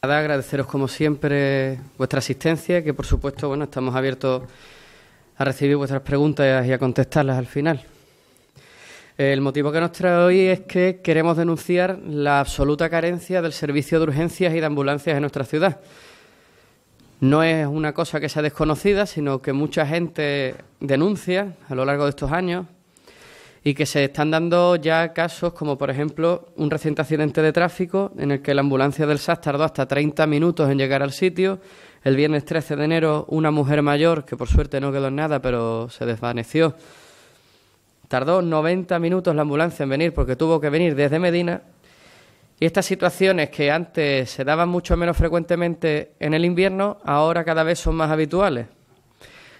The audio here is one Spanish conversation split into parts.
Nada, agradeceros como siempre vuestra asistencia, que por supuesto, bueno, estamos abiertos a recibir vuestras preguntas y a contestarlas al final. El motivo que nos trae hoy es que queremos denunciar la absoluta carencia del servicio de urgencias y de ambulancias en nuestra ciudad. No es una cosa que sea desconocida, sino que mucha gente denuncia a lo largo de estos años y que se están dando ya casos como, por ejemplo, un reciente accidente de tráfico en el que la ambulancia del SAS tardó hasta 30 minutos en llegar al sitio. El viernes 13 de enero, una mujer mayor, que por suerte no quedó en nada, pero se desvaneció, tardó 90 minutos la ambulancia en venir porque tuvo que venir desde Medina. Y estas situaciones que antes se daban mucho menos frecuentemente en el invierno, ahora cada vez son más habituales.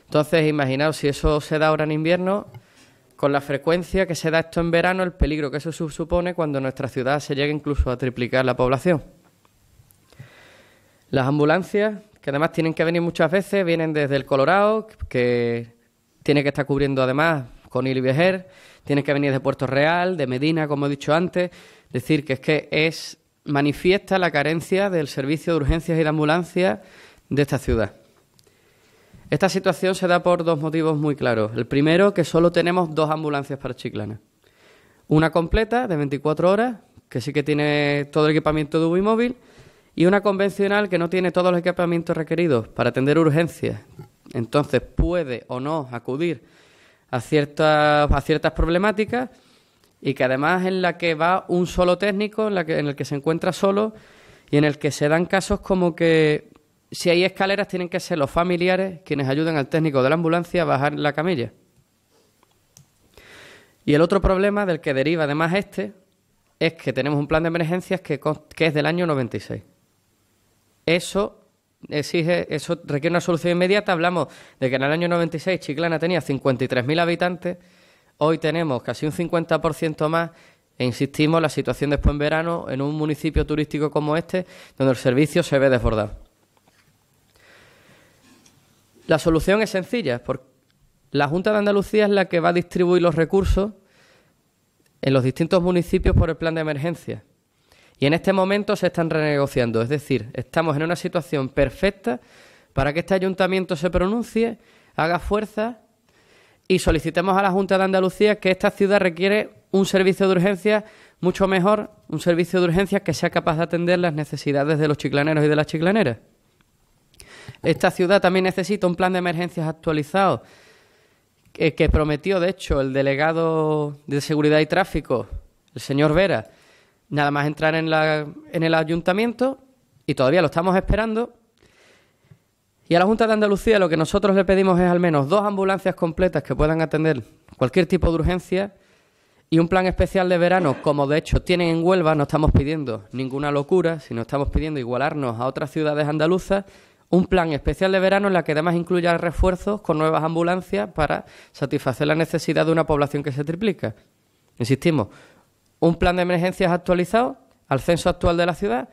Entonces, imaginaos si eso se da ahora en invierno, con la frecuencia que se da esto en verano, el peligro que eso supone cuando nuestra ciudad se llega incluso a triplicar la población. Las ambulancias, que además tienen que venir muchas veces, vienen desde el Colorado, que tiene que estar cubriendo además con Il Viejer, tienen que venir de Puerto Real, de Medina, como he dicho antes. Decir que es que es manifiesta la carencia del servicio de urgencias y de ambulancia de esta ciudad. Esta situación se da por dos motivos muy claros. El primero, que solo tenemos dos ambulancias para Chiclana. Una completa de 24 horas, que sí que tiene todo el equipamiento de UbiMóvil, móvil, y una convencional que no tiene todos los equipamientos requeridos para atender urgencias. Entonces puede o no acudir a ciertas, a ciertas problemáticas y que además en la que va un solo técnico, la que, en el que se encuentra solo y en el que se dan casos como que si hay escaleras, tienen que ser los familiares quienes ayuden al técnico de la ambulancia a bajar la camilla. Y el otro problema del que deriva además este es que tenemos un plan de emergencias que, es del año 96. Eso exige, eso requiere una solución inmediata. Hablamos de que en el año 96 Chiclana tenía 53.000 habitantes, hoy tenemos casi un 50% más e insistimos, la situación después en verano en un municipio turístico como este, donde el servicio se ve desbordado. La solución es sencilla, porque la Junta de Andalucía es la que va a distribuir los recursos en los distintos municipios por el plan de emergencia. Y en este momento se están renegociando, es decir, estamos en una situación perfecta para que este ayuntamiento se pronuncie, haga fuerza y solicitemos a la Junta de Andalucía que esta ciudad requiere un servicio de urgencia mucho mejor, un servicio de urgencia que sea capaz de atender las necesidades de los chiclaneros y de las chiclaneras. Esta ciudad también necesita un plan de emergencias actualizado, eh, que, prometió, de hecho, el delegado de Seguridad y Tráfico, el señor Vera, nada más entrar en, en el ayuntamiento, y todavía lo estamos esperando. Y a la Junta de Andalucía lo que nosotros le pedimos es al menos dos ambulancias completas que puedan atender cualquier tipo de urgencia y un plan especial de verano, como de hecho tienen en Huelva, no estamos pidiendo ninguna locura, sino estamos pidiendo igualarnos a otras ciudades andaluzas un plan especial de verano en la que además incluya refuerzos con nuevas ambulancias para satisfacer la necesidad de una población que se triplica. Insistimos, un plan de emergencias actualizado al censo actual de la ciudad,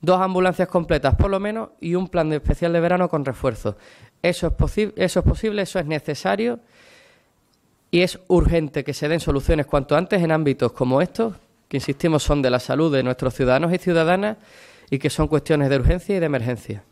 dos ambulancias completas por lo menos y un plan especial de verano con refuerzos. Eso es, eso es posible, eso es necesario y es urgente que se den soluciones cuanto antes en ámbitos como estos, que insistimos son de la salud de nuestros ciudadanos y ciudadanas y que son cuestiones de urgencia y de emergencia.